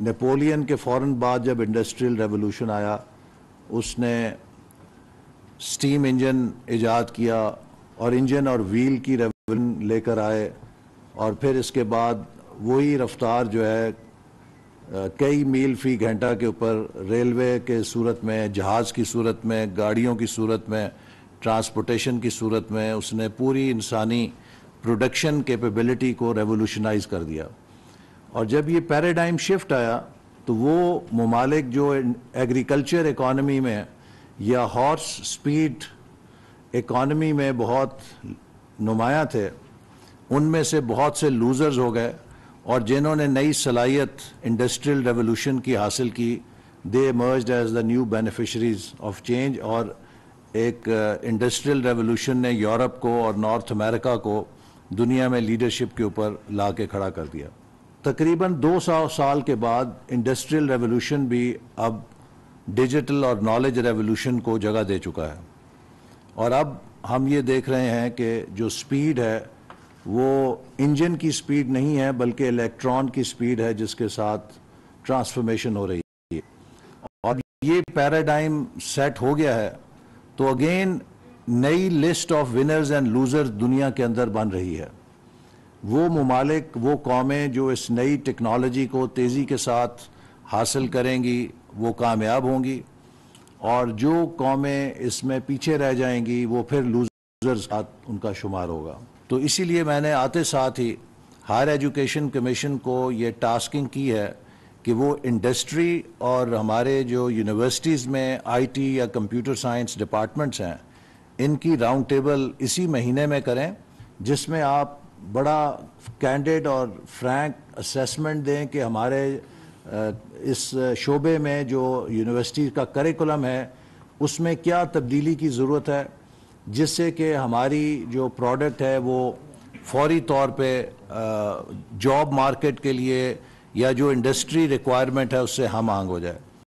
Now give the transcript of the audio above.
Napoleon के फ़ौर बाद जब इंडस्ट्रियल रेवोल्यूशन आया उसने स्टीम इंजन ईजाद किया और इंजन और व्हील की रेवोल्यूशन लेकर आए और फिर इसके बाद वही रफ्तार जो है कई मील फी घंटा के ऊपर रेलवे के सूरत में जहाज़ की सूरत में गाड़ियों की सूरत में ट्रांसपोर्टेशन की सूरत में उसने पूरी इंसानी प्रोडक्शन कैपेबिलिटी को रेवोल्यूशनाइज कर दिया और जब ये पैराडाइम शिफ्ट आया तो वो ममालिक जो एग्रीकल्चर इकानमी में या हॉर्स स्पीड इकानमी में बहुत नुमाया थे उनमें से बहुत से लूज़र्स हो गए और जिन्होंने नई सलाहियत इंडस्ट्रियल रेवोल्यूशन की हासिल की they merge as the new beneficiaries of change और एक इंडस्ट्रियल uh, रेवोल्यूशन ने यूरोप को और नॉर्थ अमेरिका को दुनिया में लीडरशिप के ऊपर ला के खड़ा कर दिया तकरीबन 200 साल के बाद इंडस्ट्रियल रेवोल्यूशन भी अब डिजिटल और नॉलेज रेवोल्यूशन को जगह दे चुका है और अब हम ये देख रहे हैं कि जो स्पीड है वो इंजन की स्पीड नहीं है बल्कि इलेक्ट्रॉन की स्पीड है जिसके साथ ट्रांसफॉर्मेशन हो रही है और ये पैराडाइम सेट हो गया है तो अगेन नई list of winners and losers दुनिया के अंदर बन रही है वो ममालिक वो कौमें जो इस नई टेक्नोलॉजी को तेज़ी के साथ हासिल करेंगी वो कामयाब होंगी और जो कौमें इसमें पीछे रह जाएंगी वो फिर लूजर्स साथ उनका शुमार होगा तो इसीलिए मैंने आते साथ ही हायर एजुकेशन कमीशन को ये टास्किंग की है कि वो इंडस्ट्री और हमारे जो यूनिवर्सिटीज़ में आईटी या कंप्यूटर साइंस डिपार्टमेंट्स हैं इनकी राउंड टेबल इसी महीने में करें जिसमें आप बड़ा कैंडिड और फ्रैंक असेसमेंट दें कि हमारे इस शोबे में जो यूनिवर्सिटी का करिकुलम है उसमें क्या तब्दीली की ज़रूरत है जिससे कि हमारी जो प्रोडक्ट है वो फौरी तौर पे जॉब मार्केट के लिए या जो इंडस्ट्री रिक्वायरमेंट है उससे हम आंग हो जाए